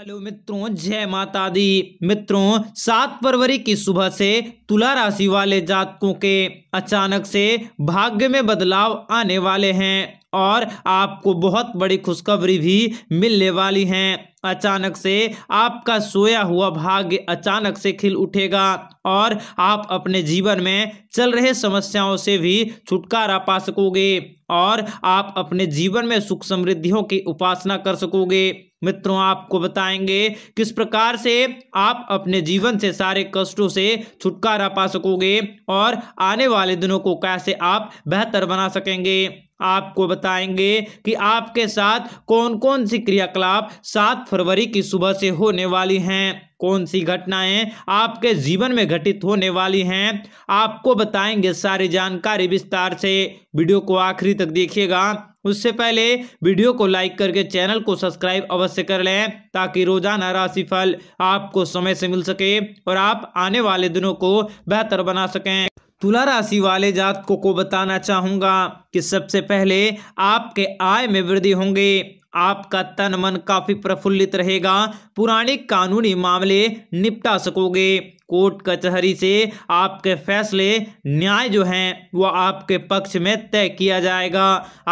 hello मित्रों जय माता दी मित्रों सात फरवरी की सुबह से तुला राशि वाले जातकों के अचानक से भाग्य में बदलाव आने वाले हैं और आपको बहुत बड़ी खुशखबरी भी मिलने वाली हैं अचानक से आपका सोया हुआ भाग्य अचानक से खिल उठेगा और आप अपने जीवन में चल रहे समस्याओं से भी छुटकारा पा सकोगे और आप अपने जीवन में सुख समृद्धियों की उपासना कर सकोगे मित्रों आपको बताएंगे किस प्रकार से आप अपने जीवन से सारे कष्टों से छुटकारा पा सकोगे और आने वाले दिनों को कैसे आप बेहतर बना सकेंगे आपको बताएंगे कि आपके साथ कौन कौन सी क्रियाकलाप साथ फरवरी की सुबह से होने वाली हैं कौन सी घटनाएं आपके जीवन में घटित होने वाली हैं आपको बताएंगे सारी जानकारी विस्तार से वीडियो को आखिरी तक देखिएगा उससे पहले वीडियो को लाइक करके चैनल को सब्सक्राइब अवश्य कर लें ताकि रोजाना राशिफल आपको समय से मिल सके और आप आने वाले दिनों को बेहतर बना सकें तुला राशि वाले जातकों को बताना चाहूँगा कि सबसे पहले आपके आय में वृद्धि होंगे आपका तन मन काफी प्रफुल्लित रहेगा पुराने कानूनी मामले निपटा सकोगे कोर्ट कचहरी से आपके फैसले न्याय जो हैं वह आपके पक्ष में तय किया जाएगा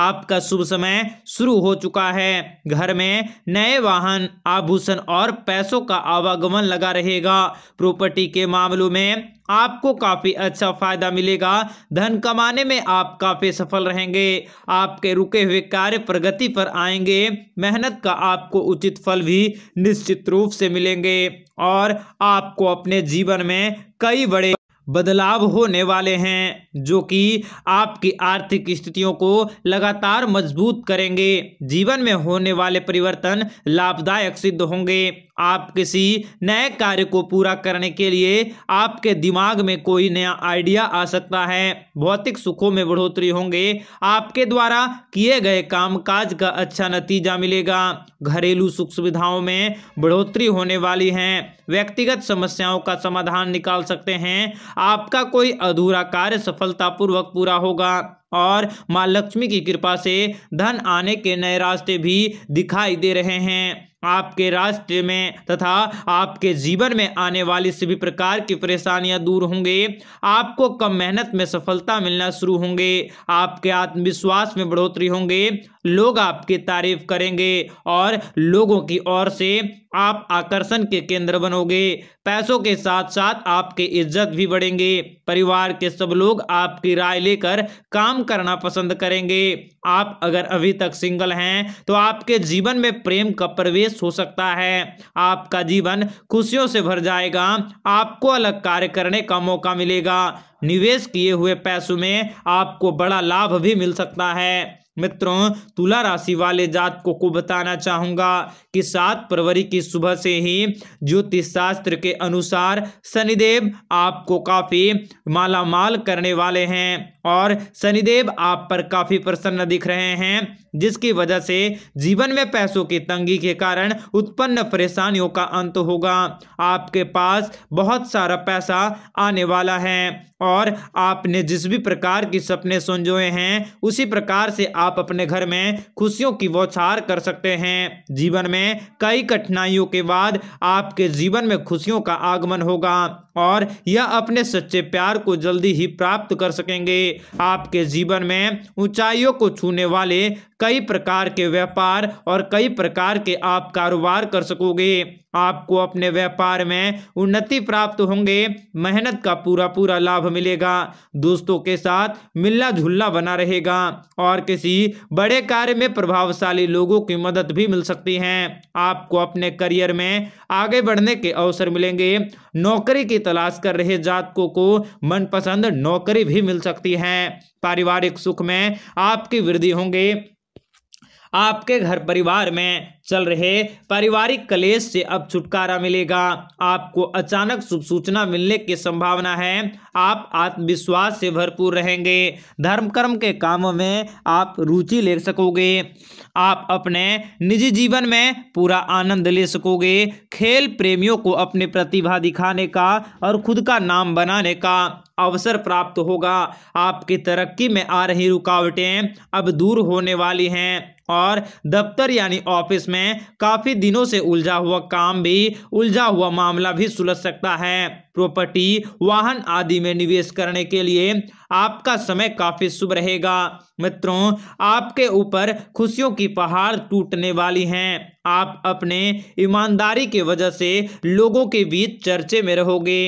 आपका शुभ समय शुरू हो चुका है घर में नए वाहन आभूषण और पैसों का आवागमन लगा रहेगा प्रॉपर्टी के मामलों में आपको काफ़ी अच्छा फायदा मिलेगा धन कमाने में आप काफ़ी सफल रहेंगे आपके रुके हुए कार्य प्रगति पर आएंगे मेहनत का आपको उचित फल भी निश्चित रूप से मिलेंगे और आपको अपने जीवन में कई बड़े बदलाव होने वाले हैं जो कि आपकी आर्थिक स्थितियों को लगातार मजबूत करेंगे जीवन में होने वाले परिवर्तन लाभदायक सिद्ध होंगे आप किसी नए कार्य को पूरा करने के लिए आपके दिमाग में कोई नया आइडिया आ सकता है भौतिक सुखों में बढ़ोतरी होंगे आपके द्वारा किए गए कामकाज का अच्छा नतीजा मिलेगा घरेलू सुख सुविधाओं में बढ़ोतरी होने वाली है व्यक्तिगत समस्याओं का समाधान निकाल सकते हैं आपका कोई अधूरा कार्य सफलतापूर्वक पूरा होगा और माँ लक्ष्मी की कृपा से धन आने के नए रास्ते भी दिखाई दे रहे हैं आपके रास्ते में तथा आपके जीवन में आने वाली सभी प्रकार की परेशानियां दूर होंगे आपको कम मेहनत में सफलता मिलना शुरू होंगे आपके आत्मविश्वास में बढ़ोतरी होंगे लोग आपकी तारीफ करेंगे और लोगों की ओर से आप आकर्षण के केंद्र बनोगे पैसों के साथ साथ आपके इज्जत भी बढ़ेंगे परिवार के सब लोग आपकी राय लेकर काम काम करना पसंद करेंगे आप अगर अभी तक सिंगल हैं तो आपके जीवन में प्रेम का प्रवेश हो सकता है आपका जीवन खुशियों से भर जाएगा आपको अलग कार्य करने का मौका मिलेगा निवेश किए हुए पैसों में आपको बड़ा लाभ भी मिल सकता है मित्रों तुला राशि वाले जातकों को बताना चाहूंगा कि सात फरवरी की सुबह से ही ज्योतिष शास्त्र के अनुसार शनिदेव आपको काफ़ी मालामाल करने वाले हैं और शनिदेव आप पर काफ़ी प्रसन्न दिख रहे हैं जिसकी वजह से जीवन में पैसों की तंगी के कारण उत्पन्न परेशानियों का अंत होगा आपके पास बहुत सारा पैसा आने वाला है और आपने जिस भी प्रकार के सपने संजोए हैं उसी प्रकार से आप अपने घर में खुशियों की बौछार कर सकते हैं जीवन में कई कठिनाइयों के बाद आपके जीवन में खुशियों का आगमन होगा और यह अपने सच्चे प्यार को जल्दी ही प्राप्त कर सकेंगे आपके जीवन में ऊंचाइयों को छूने वाले कई प्रकार के व्यापार और कई प्रकार के आप कारोबार कर सकोगे आपको अपने व्यापार में उन्नति प्राप्त होंगे मेहनत का पूरा पूरा लाभ मिलेगा दोस्तों के साथ मिलना जुलना बना रहेगा और किसी बड़े कार्य में प्रभावशाली लोगों की मदद भी मिल सकती है आपको अपने करियर में आगे बढ़ने के अवसर मिलेंगे नौकरी की तलाश कर रहे जातकों को मनपसंद नौकरी भी मिल सकती है पारिवारिक सुख में आपकी वृद्धि होंगे आपके घर परिवार में चल रहे पारिवारिक कलेश से अब छुटकारा मिलेगा आपको अचानक शुभ सूचना मिलने की संभावना है आप आत्मविश्वास से भरपूर रहेंगे धर्म कर्म के कामों में आप रुचि ले सकोगे आप अपने निजी जीवन में पूरा आनंद ले सकोगे खेल प्रेमियों को अपने प्रतिभा दिखाने का और खुद का नाम बनाने का अवसर प्राप्त होगा आपकी तरक्की में आ रही रुकावटें अब दूर होने वाली हैं और दफ्तर यानी ऑफिस में काफ़ी दिनों से उलझा हुआ काम भी उलझा हुआ मामला भी सुलझ सकता है प्रॉपर्टी वाहन आदि में निवेश करने के लिए आपका समय काफी शुभ रहेगा मित्रों आपके ऊपर खुशियों की पहाड़ टूटने वाली हैं आप अपने ईमानदारी के वजह से लोगों के बीच चर्चे में रहोगे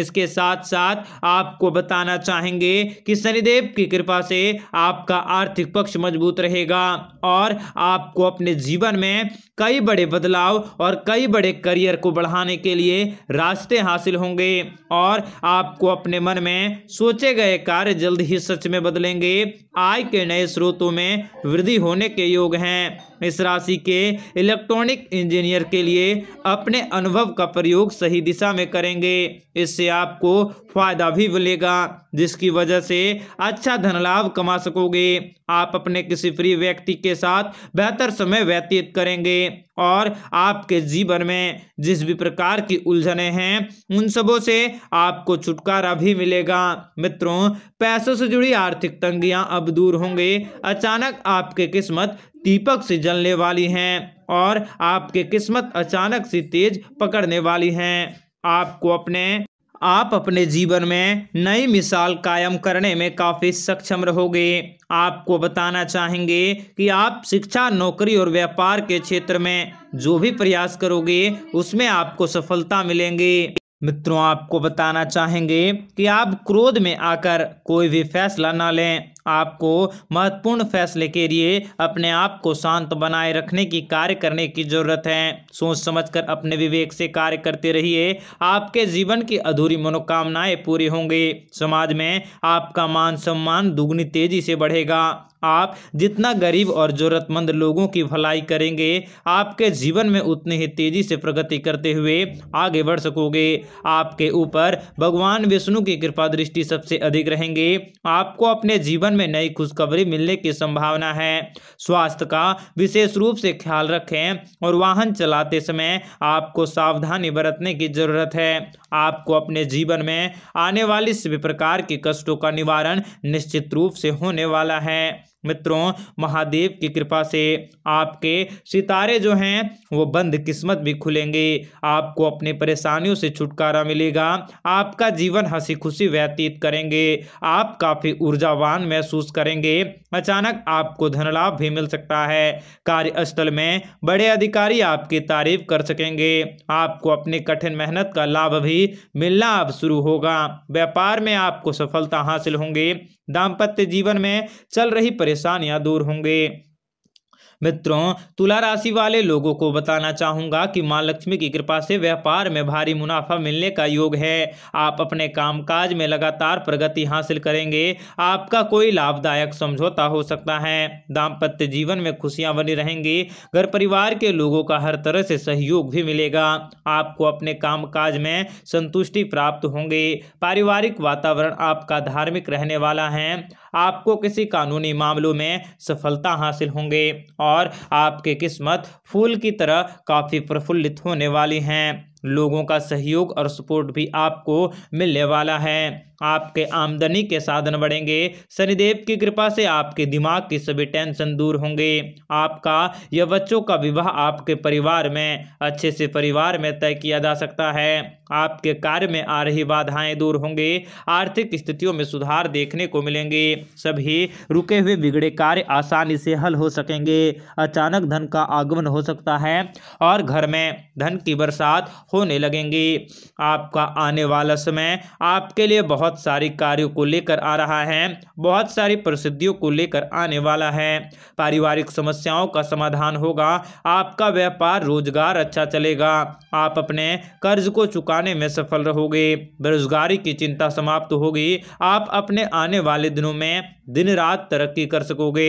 इसके साथ साथ आपको बताना चाहेंगे कि शनिदेव की कृपा से आपका आर्थिक पक्ष मजबूत रहेगा और आपको अपने जीवन में कई बड़े बदलाव और कई बड़े करियर को बढ़ाने के लिए रास्ते हासिल होंगे और आपको अपने मन में सोचे गए कार्य जल्द ही सच में बदलेंगे आय के नए स्रोतों में वृद्धि होने के योग हैं इस राशि के इलेक्ट्रॉनिक इंजीनियर के लिए अपने अनुभव का प्रयोग सही दिशा में करेंगे इससे आपको फायदा भी मिलेगा जिसकी वजह से अच्छा धन लाभ कमा सकोगे आप अपने किसी प्रिय व्यक्ति के साथ बेहतर समय व्यतीत करेंगे और आपके जीवन में जिस भी प्रकार की उलझने हैं उन सबों से आपको छुटकारा भी मिलेगा मित्रों पैसों से जुड़ी आर्थिक तंगियां अब दूर होंगे अचानक आपके किस्मत दीपक से जलने वाली हैं और आपके किस्मत अचानक से तेज पकड़ने वाली हैं आपको अपने आप अपने जीवन में नई मिसाल कायम करने में काफ़ी सक्षम रहोगे आपको बताना चाहेंगे कि आप शिक्षा नौकरी और व्यापार के क्षेत्र में जो भी प्रयास करोगे उसमें आपको सफलता मिलेंगे मित्रों आपको बताना चाहेंगे कि आप क्रोध में आकर कोई भी फैसला ना लें आपको महत्वपूर्ण फैसले के लिए अपने आप को शांत बनाए रखने की कार्य करने की जरूरत है सोच समझकर अपने विवेक से कार्य करते रहिए आपके जीवन की अधूरी मनोकामनाएं पूरी होंगी समाज में आपका मान सम्मान दुगनी तेजी से बढ़ेगा आप जितना गरीब और ज़रूरतमंद लोगों की भलाई करेंगे आपके जीवन में उतनी ही तेज़ी से प्रगति करते हुए आगे बढ़ सकोगे आपके ऊपर भगवान विष्णु की कृपा दृष्टि सबसे अधिक रहेंगे आपको अपने जीवन में नई खुशखबरी मिलने की संभावना है स्वास्थ्य का विशेष रूप से ख्याल रखें और वाहन चलाते समय आपको सावधानी बरतने की ज़रूरत है आपको अपने जीवन में आने वाली सभी प्रकार के कष्टों का निवारण निश्चित रूप से होने वाला है मित्रों महादेव की कृपा से आपके सितारे जो हैं वो बंद किस्मत भी खुलेंगे आपको अपनी परेशानियों से छुटकारा मिलेगा आपका जीवन हंसी खुशी व्यतीत करेंगे आप काफ़ी ऊर्जावान महसूस करेंगे अचानक आपको धन लाभ भी मिल सकता है कार्यस्थल में बड़े अधिकारी आपकी तारीफ कर सकेंगे आपको अपनी कठिन मेहनत का लाभ भी मिलना अब शुरू होगा व्यापार में आपको सफलता हासिल होंगे दाम्पत्य जीवन में चल रही परेशानियां दूर होंगे मित्रों तुला राशि वाले लोगों को बताना चाहूंगा कि माँ लक्ष्मी की कृपा से व्यापार में भारी मुनाफा मिलने का योग है आप अपने कामकाज में लगातार प्रगति हासिल करेंगे आपका कोई लाभदायक समझौता हो सकता है दाम्पत्य जीवन में खुशियां बनी रहेंगी घर परिवार के लोगों का हर तरह से सहयोग भी मिलेगा आपको अपने काम में संतुष्टि प्राप्त होंगे पारिवारिक वातावरण आपका धार्मिक रहने वाला है आपको किसी कानूनी मामलों में सफलता हासिल होंगे और और आपकी किस्मत फूल की तरह काफ़ी प्रफुल्लित होने वाली हैं लोगों का सहयोग और सपोर्ट भी आपको मिलने वाला है आपके आमदनी के साधन बढ़ेंगे शनिदेव की कृपा से आपके दिमाग की सभी टेंशन दूर होंगे आपका या बच्चों का विवाह आपके परिवार में अच्छे से परिवार में तय किया जा सकता है आपके कार्य में आ रही बाधाएं दूर होंगे आर्थिक स्थितियों में सुधार देखने को मिलेंगे सभी रुके हुए बिगड़े कार्य आसानी से हल हो सकेंगे अचानक धन का आगमन हो सकता है और घर में धन की बरसात होने लगेंगी आपका आने वाला समय आपके लिए बहुत बहुत सारे कार्यों को लेकर आ रहा है बहुत सारी प्रसिद्धियों को लेकर आने वाला है पारिवारिक समस्याओं का समाधान होगा आपका व्यापार रोजगार अच्छा चलेगा आप अपने कर्ज को चुकाने में सफल रहोगे बेरोजगारी की चिंता समाप्त होगी आप अपने आने वाले दिनों में दिन रात तरक्की कर सकोगे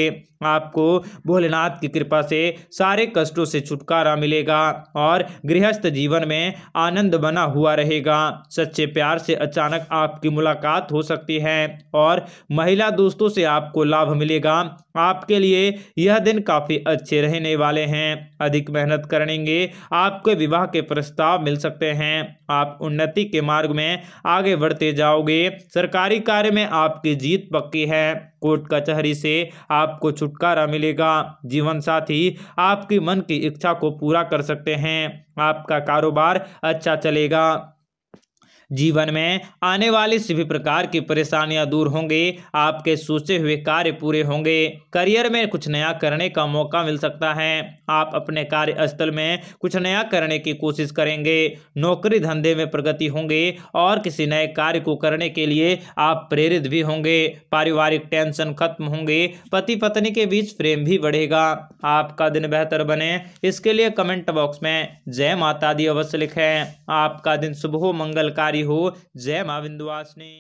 आपको भोलेनाथ की कृपा से सारे कष्टों से छुटकारा मिलेगा और गृहस्थ जीवन में आनंद बना हुआ रहेगा सच्चे प्यार से अचानक आपकी मुलाकात हो सकती है और महिला दोस्तों से आपको लाभ मिलेगा आपके लिए यह दिन काफ़ी अच्छे रहने वाले हैं अधिक मेहनत करेंगे आपके विवाह के प्रस्ताव मिल सकते हैं आप उन्नति के मार्ग में आगे बढ़ते जाओगे सरकारी कार्य में आपकी जीत पक्की है कोर्ट कचहरी से आपको छुटकारा मिलेगा जीवन साथी आपकी मन की इच्छा को पूरा कर सकते हैं आपका कारोबार अच्छा चलेगा जीवन में आने वाली सभी प्रकार की परेशानियां दूर होंगे आपके सोचे हुए कार्य पूरे होंगे करियर में कुछ नया करने का मौका मिल सकता है आप अपने कार्य स्थल में कुछ नया करने की कोशिश करेंगे नौकरी धंधे में प्रगति होंगे और किसी नए कार्य को करने के लिए आप प्रेरित भी होंगे पारिवारिक टेंशन खत्म होंगे पति पत्नी के बीच प्रेम भी बढ़ेगा आपका दिन बेहतर बने इसके लिए कमेंट बॉक्स में जय माता दी अवश्य लिखें आपका दिन शुभ हो मंगलकारी हो जय मां ने